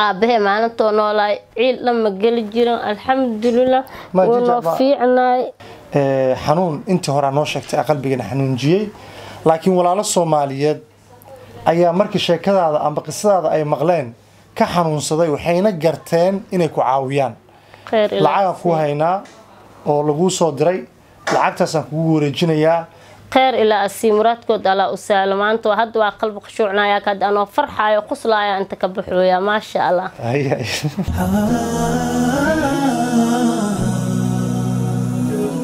aabahee maalintoo noolaay ciil lama geli jirin alxamdulilah wuunoo fiicnaay eh, xanuun intii horaa noo sheegtay qalbigana xanuunjiyey laakiin walaalo soomaaliyeed ayaa markii sheekadaada amba qisadaada ay maqleen ka xanuunsaday waxayna garteen inay ku caawiyaan lacagaan ku haynaa oo laguu soo diray lacagtaasaan kugu wareejinayaa خير إلى السيمرات كود على أسال ما أنت واحد وقلب خشوعنا يا كد أنا فرحة يا قصلا يا أنت كبحلو يا ما شاء الله أي أي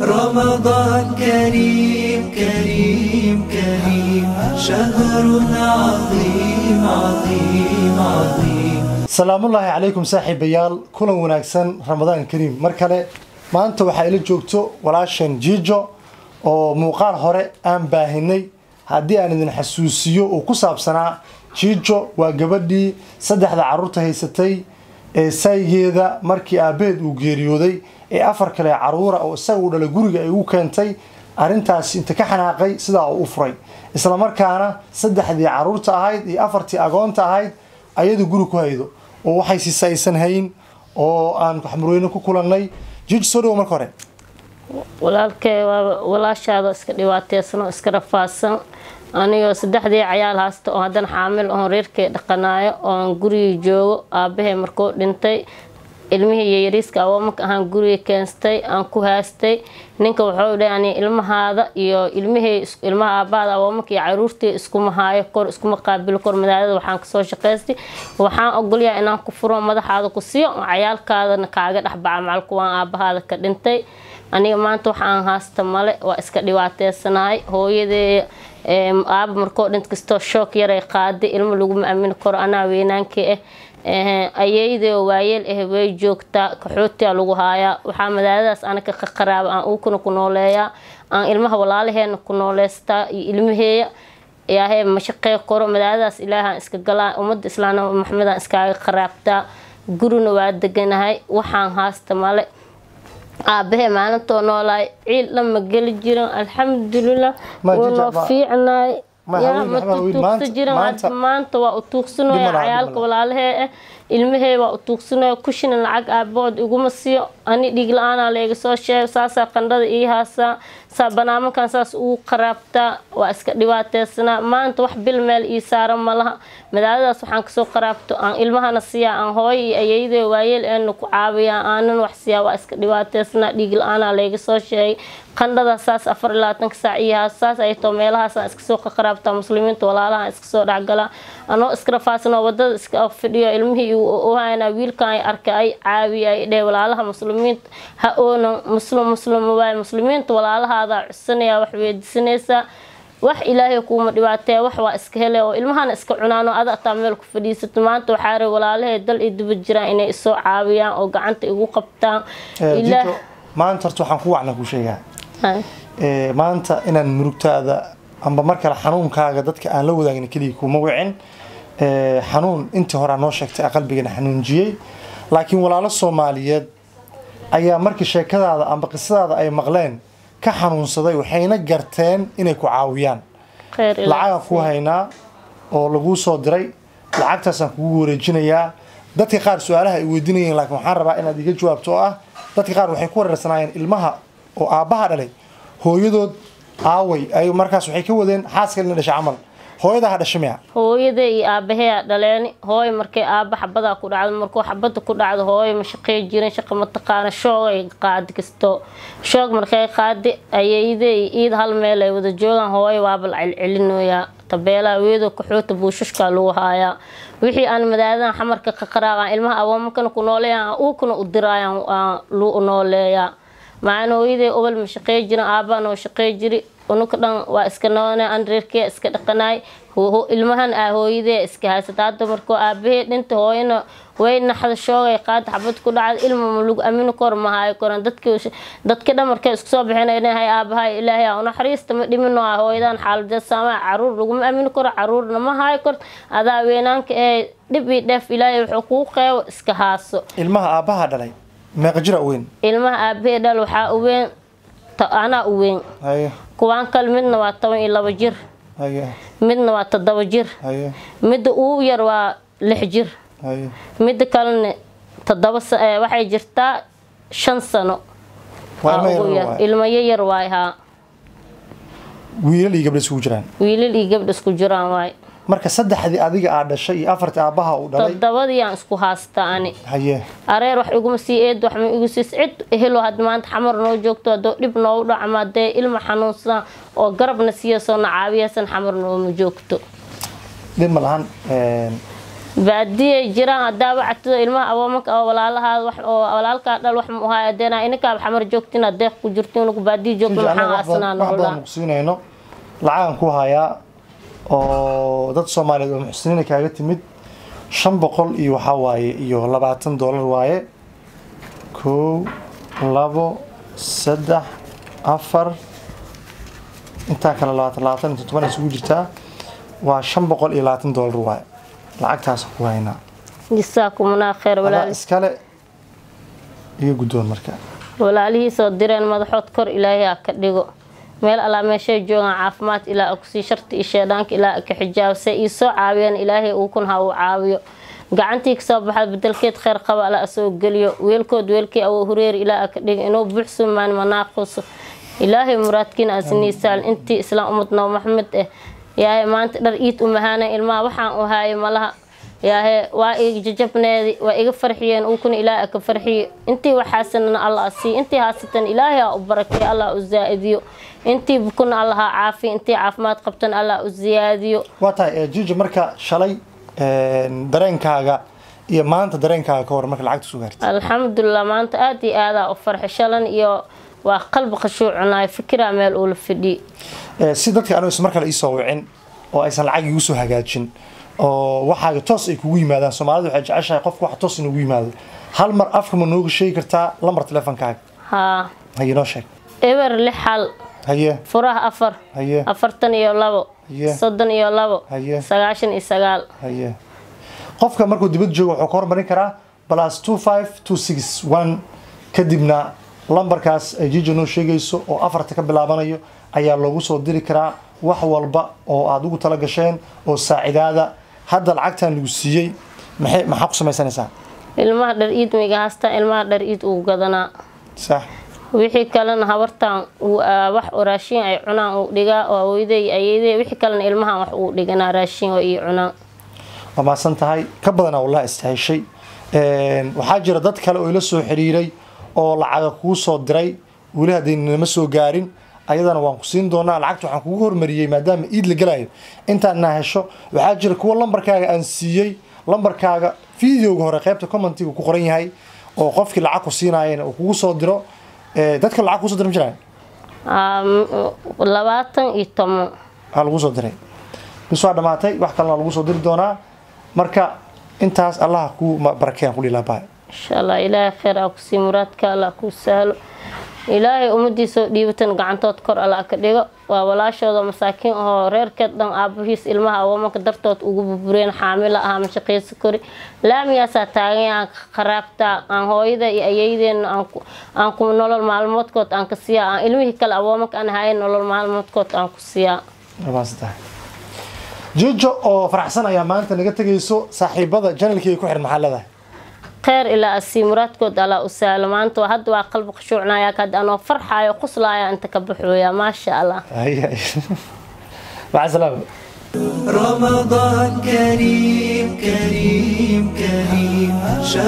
رمضان كريم كريم كريم شهر عظيم عظيم عظيم سلام الله عليكم ساحي بيال كل مناكسن رمضان كريم مركلة ما أنت وحيل جوكتو ولاشن جيجو oo muuqaal hore aan baahinay haddii aan idin xasuusiyo uu ku saabsanaa jiijo waa gabadhii saddexda carruurta haysatay ee saygeeda markii aabbaheed uu geeriyooday ee afar kale carruura ah oo isaga uu dhalay guriga ay ugu keentay arrintaas inta ka xanaaqay sidaa uu u furay islamarkaana saddexdii carruurta ahayd iyo afartii agoonta ahayd ayadu guri ku haydo oo waxay siise aysan hayn oo aan waxmurweyne ku kulannay jiijo soo dhawo marka hore walaalkey walaashaada iska dhibaateysanoo iska rafaadsan anigoo saddexdii cayaal haysta oo haddana xaamil oon reerkay dhaqanaayo oon gurigii joogo aabbahay markuu dhintay ilmihii iyo yariiska awoomanka ahaan guriga keenstay aan ku haastay ninka wuxuu dhahay ani ilmahaada iyo ilmihii ilmaha aabbahaada awoomanka iyo caruurtii iskuma haayo kor iskuma qaabilo kor madaalada waxaan kasoo shaqaystay waxaan ogolyaha inaan ku furo madaxaada ku siiyo cayaalkaadana kaaga dhexbaca macalku waan aabbahaada ka dhintay aniga maanta waxaan haasta male waa iska dhibaateysanahay hooyadee aaba markoo dhint kastoo shoog yaray qaaday ilma laguma aamini karo anaa weynaankii ah eh. ayeydo waayeel ah way joogtaa kaxootiyaa lagu haayaa waxaa madaadadaas anaka qaqaraaba aan uukana ku nooleeyaa aan ilmaha walaalaheena ku nooleystaa iyo ilmaheeya yaahe ma shaqey karo madaadadaas ilaahaan iska galaa ummadda islaamnimo maxamed iskaaga qaraabtaa gurina waa deganahay waxaan haasta male aabahee maalintoo noolaay ciil dhan ma geli jiran alxamdulilah wala fiicnaay maanta waa u tuugsanooya cayaalka walaalahee ah eh, ilmahey waa u tuugsanooya kushina lacag aabahood iguma siiyo ani dhiig la-aanaa layga soo sheega saasaa qandhada ii haasaa banaamijkan saas uu qaraabtaa waa iska dhibaateysnaa maanta wax bil meel ii saaran malaha madaaladaas waxaan kasoo qaraabto aan ilmahana siiyaa aan hooyo iyo ayeyde waayeel eena ku caabiyaa aanan wax siiyaa waa iska dhibaateysanaa dhiigla-aanaa layga soo sheegay qandhada saas afar iyo labaatanka saac iyahaas saas ay too meelahaasaan iskasoo qaqaraabtaa muslimiinta walaalahaan iskasoo dhexgalaa anoo iskarafaasanoo wadada iska fidhiyo ilmihii uhaynaa wiilkan ay arka ay caabiya ay dheh walaalaha muslimiinta ha oonan muslim muslim waay muslimiinta walaalaha ilmahaadaa cudsanaya wax weydiisanaysaa wax ilaahay kuuma dhibaateeya wax waa iska hele oo ilmahana iska cunaanoo ada ataa meel ku fadhiisato maanta waxaare walaalahay dal iyo daba jiraan inay isoo caawiyaan oo gacanta igu qabtaan eh, maanta horta waxaan ku wacla ku eh, maanta inaan murugtaada amba mar kale xanuunkaaga dadka aan la wadaagin keliya kuma wicin eh, xanuun intii horaa noo sheegtay qalbigana xanuunjiyey laakiin walaalo soomaaliyeed ayaa markii sheekadaada amba qisadaada ay maqleen ka xanuunsaday waxayna garteen inay ku caawiyaan lacagaan ku haynaa oo laguu soo diray lacagtaasaan kugu wareejinayaa dadka qaar su-aalaha ay weydiinayeen laakiin waxaan rabaa inaad iga jawaabto oo ah dadka qaar waxay ku wareersanaayeen ilmaha oo aabbaha dhalay hooyadood aaway ay markaas waxay ka wadeen xaaskal ina dhashay camal hooyada hooyadaa dhashimaya hooyada iyo aabaheyaa dhaleeni hooyo markay aaba xabadaa ku dhacdo markuu xabada ku dhacdo hooyo ma shaqey jirin shaqa ma mataqaana shoogay qaadi kasto shoog markay qaadi ayeydey iid hal meel ay wada joogaan hooyo waabal celcelinooyaa celcelinoyaa tabeelaha weedoo kaxoota buushashkaa lagu haayaa wixii aan madaadadan xamarka ka qaraagaan ilmaha awoomakana ku nooleeyaan uukana u diraayan luu nooleeyaa macaan hooyadey obal ma shaqey jirin aabaan oo shaqey jiri ununka dhan waa iska noone andriirkee iska dhaqanaay ilmahan aa hooyadee iska haysataa dumarkoo aabahee dhinta hooyana waynaxda shoogay qaada xabad ku dhacda ilma lagu amino kor mahaayo koran dadkii dhamarkay isku soo bixinaynahay aabahay ilaahay a unaxariista ma dhimino ah hooyadan xaaladeed saamaa caruur laguma amini koro caruurna ma haayo kort adaa weynaanka ee dhib ii dheef ilaahay wuxuu kuu qeebo iska haaso ilmaha aabaha dhalay meeqa jira weyn ilmaha aabahee dhal waxaa u anaa u weyn kuwaan kale midna waa toban iyo labo jir midna waa toddobo jir midda uu yar waa lix jir midda kalena toddoba eh, waxay jirtaa shan sano ah, ilmayo yar waay haa wiilal iyo gabdha isku jiraan waay marka saddexdii adiga aad dhashay iyo afartii aabbaha uu dhalay todobadiiyaan isku haysta ani haye areer wax iguma sii eed wax ma igu siis cid ehelo had maanta xamar noo joogto haddoo dhib noogu dhacma haddee ilma xanuunsan oo garabna siiyasoo na caabiyaysan xamar nooma joogto dhib ma lahan baadiyay jiraan haddaa wactido ilmaha awoomanka oo walaalahaa wax oo walaalkaa dhal wax mu ahaa hadeena ininkaaba xamar joogtina deeq ku jirto inugu joogto maxaa asnaa noolaa lacag ku hayaa oo dad soomaaliyeed oo muxsiniina kaaga timid shan boqol iyo waxaa waaye iyo labaatan doolar waaye kow labo saddex afar intaa kale labaatan labaatan inta toban isugu jirtaa waa shan boqol iyo labaatan doolar waaye lacagtaas ku haynaa jasaakumullaahu khayr walaal iskale iga guddoon marka walaalihiisoo direen madaxood kor ilaahay ha ka dhigo meel allaa meeshay joogaan caafimaad ilaa akusii sharti iyo sheedhaanka ilaa ka xijaab se ii soo caawiyaan ilaahay uu kun ha uu caawiyo gacantii ka soo baxaad bedelkeed kheyr qaba ala asoo geliyo weelkood weelkii awo hureer ilaa a ka dhiga inuu buuxsumaan manaaquso ilaahay muraadkiina asniisaal intii islaam umad umadnoo maxmed ah eh. yaahay maanta dhar iid u mahaana ilmaha waxaan u haayay malaha yaahe waa jajabneedi waa iga farxiyeen unkuna ilaaha ka farxiyo intii waxaasanana alla a intii haasatan ilaahay aa u barakeeyo allah u zaaidiyo intii bukuna allah a intii caafimaad qabtan allah u ziyaadiyo waa tahay eh, juuji marka shalay eh, dareenkaaga iyo maanta dareenkaaga ka waran marka lacagta soo gaartay alxamdulilah maanta aada iyo aadaa u farxay shalan iyo waa qalbi khashuucunaay fikiraa meel uula fidhiy eh, si dadka anigu ismarkale iisoo wicin oo aysan lacag igu soo hagaajin oo waxaaga toos ay kugu yimaadaan soomaalida waxay jeceshahay qofka wax toos inugu yimaado hal mar afka ma nooga sheegi kartaa lambar teleefonkaaga haa haye noo sheeg eber lix hal haye furaha afar haye afartan iyo labo haye soddon iyo labo haye sagaashan iyo sagaal haye qofka markuu dibad joogo wuxuu ka hormarin karaa plus two five two six one kadibna lambarkaas ay jijo noo sheegayso oo afarta ka bilaabanayo ayaa loogu soo diri karaa wax walba oo aada ugu tala gasheen oo saacidaada hadda lacagtan lagu siiyey maxaa ku samaysanaysaa ilmaha dhar iid miga haastaa ilmaha dhar uu gadanaa sax wixii kalena habartaan ah, wax raashiin ay cunaan uu dhigaa oo awooday ayeydey wixii kalena ilmahan wax uu dhiganaa raashiin oo ii cunaan waa maasan tahay ka badanaa wallahi istaheshay ehm, waxaa jira dad kale oo ila soo xiriiray oo lacaga kuu soo diray weli hadday nama soo gaarin ayadana waan ku siin doonaa lacagta waxaan kugu hormariyey maadaama iid la gelayo intaadna hesho waxaa jira kuwa lambarkaaga aan siiyey lambarkaaga videoga hore qaybta commentiga ku qoran yahay oo qofkii lacag ku siinaayana uu kugu soo diro eh, dadka lacag kuso dir ma jiraan labaatan iyo toban waa lagu soo diray bis waa dhamaatay wax kalena lagu soo diri doonaa marka intaas allaha ku barakeen ku dhilaabaa allah ilaahay khayr aa ah ku sii muraadka allah kuu sahlo ilaahay ummadiisoo dhiibatan gacantood kor alla ka dhigo waa walaashooda masaakiin ahoo reerkeed dhan aabahiis ilmaha awomanka dartood ugu burbureen xaamila ahaa mashaqeysa kori laamiyaasaa taagan aan aan hooyada iyo ayeydeen aan ku nolol maalmoodkood aan ka siiyaa aan ilmihii kale awoomanka aan ahaayeen nolol maalmoodkood aan ku siiyaa juujo oo faraxsan ayaa maanta naga tegayso saaxiibada janalkiiay ku xir maxaa leedahay خير إلى السيمرات كود على أسال ما أنتوا هاد وعقلب خشوعنا يا كاد أنا فرحة يا قصلا يا أنت كبحوا يا ما شاء الله أي مع السلامة رمضان كريم كريم كريم